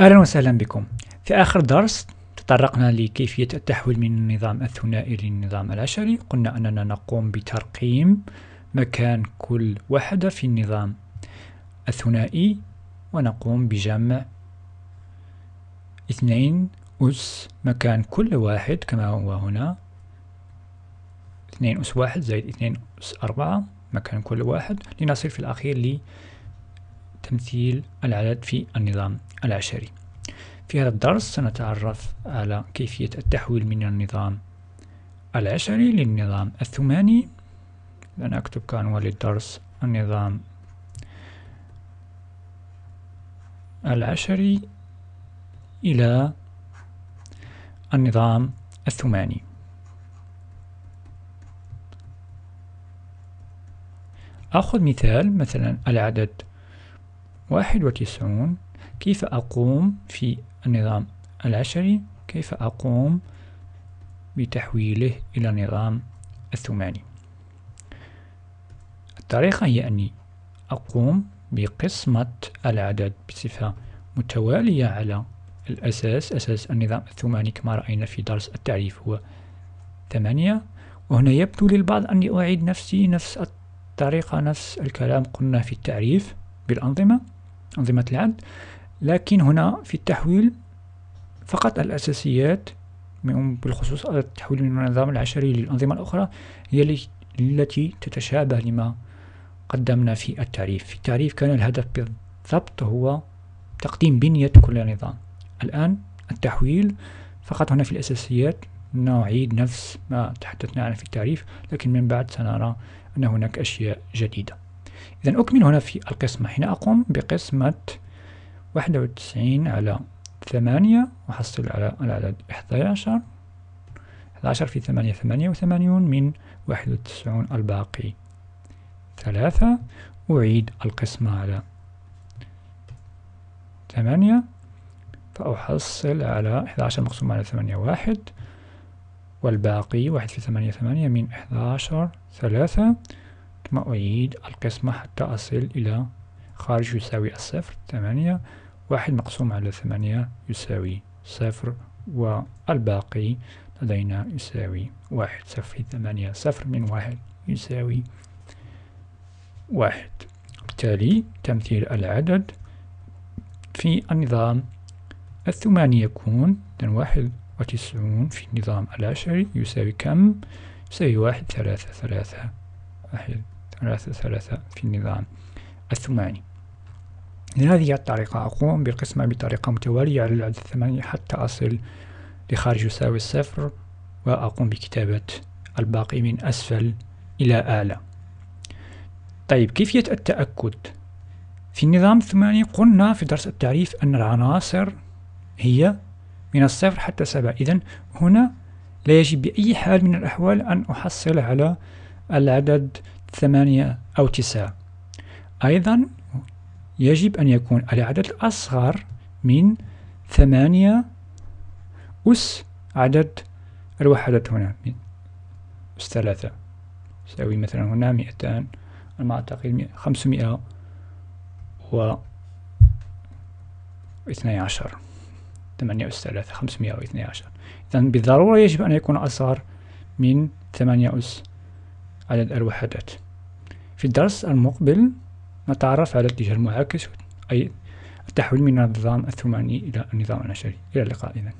أهلا وسهلا بكم في آخر درس تطرقنا لكيفية التحويل من النظام الثنائي للنظام العشري قلنا أننا نقوم بترقيم مكان كل وحدة في النظام الثنائي ونقوم بجمع اثنين أس مكان كل واحد كما هو هنا اثنين أس واحد زائد اثنين أس أربعة مكان كل واحد لنصل في الأخير تمثيل العدد في النظام العشري في هذا الدرس سنتعرف على كيفية التحويل من النظام العشري للنظام الثماني لن أكتب كعنوان للدرس النظام العشري إلى النظام الثماني أخذ مثال مثلا العدد واحد وتسعون كيف أقوم في النظام العشري كيف أقوم بتحويله إلى النظام الثماني الطريقة هي أني أقوم بقسمة العدد بصفة متوالية على الأساس أساس النظام الثماني كما رأينا في درس التعريف هو ثمانية وهنا يبدو للبعض أني أعيد نفسي نفس الطريقة نفس الكلام قلنا في التعريف بالأنظمة أنظمة العد لكن هنا في التحويل فقط الأساسيات بالخصوص التحويل من النظام العشري للأنظمة الأخرى هي التي تتشابه لما قدمنا في التعريف في التعريف كان الهدف بالضبط هو تقديم بنية كل نظام الآن التحويل فقط هنا في الأساسيات نعيد نفس ما تحدثنا عنه في التعريف لكن من بعد سنرى أن هناك أشياء جديدة إذا أكمل هنا في القسمة حين أقوم بقسمة واحد وتسعين على ثمانية وأحصل على العدد إحدى عشر عشر في ثمانية ثمانية وثمانون من واحد وتسعون الباقي ثلاثة أعيد القسمة على ثمانية فأحصل على إحدى عشر مقسوم على ثمانية واحد والباقي واحد في ثمانية ثمانية من إحدى عشر ثلاثة ما أعيد القسمة حتى أصل إلى خارج يساوي الصفر ثمانية واحد مقسوم على ثمانية يساوي صفر والباقي لدينا يساوي واحد صفر ثمانية صفر من واحد يساوي واحد بالتالي تمثيل العدد في النظام الثماني يكون واحد وتسعون في النظام العشري يساوي كم؟ يساوي واحد ثلاثة ثلاثة واحد ثلاثة ثلاثة في النظام الثماني هذه الطريقة أقوم بالقسمة بطريقة متوالية على العدد الثماني حتى أصل لخارج يساوي الصفر وأقوم بكتابة الباقي من أسفل إلى أعلى طيب كيفية التأكد في النظام الثماني قلنا في درس التعريف أن العناصر هي من الصفر حتى سبعة إذا هنا لا يجب بأي حال من الأحوال أن أحصل على العدد ثمانية أو تسعة أيضا يجب أن يكون العدد الأصغر من ثمانية أس عدد الوحدات هنا من أس ثلاثة يساوي مثلا هنا مئتان ما أعتقد خمسمائة و اثني عشر ثمانية أس ثلاثة خمسمائة واثني عشر إذن بالضرورة يجب أن يكون أصغر من ثمانية أس على الوحدات في الدرس المقبل نتعرف على الاتجاه المعاكس أي التحويل من النظام الثماني إلى النظام العشري إلى اللقاء إذن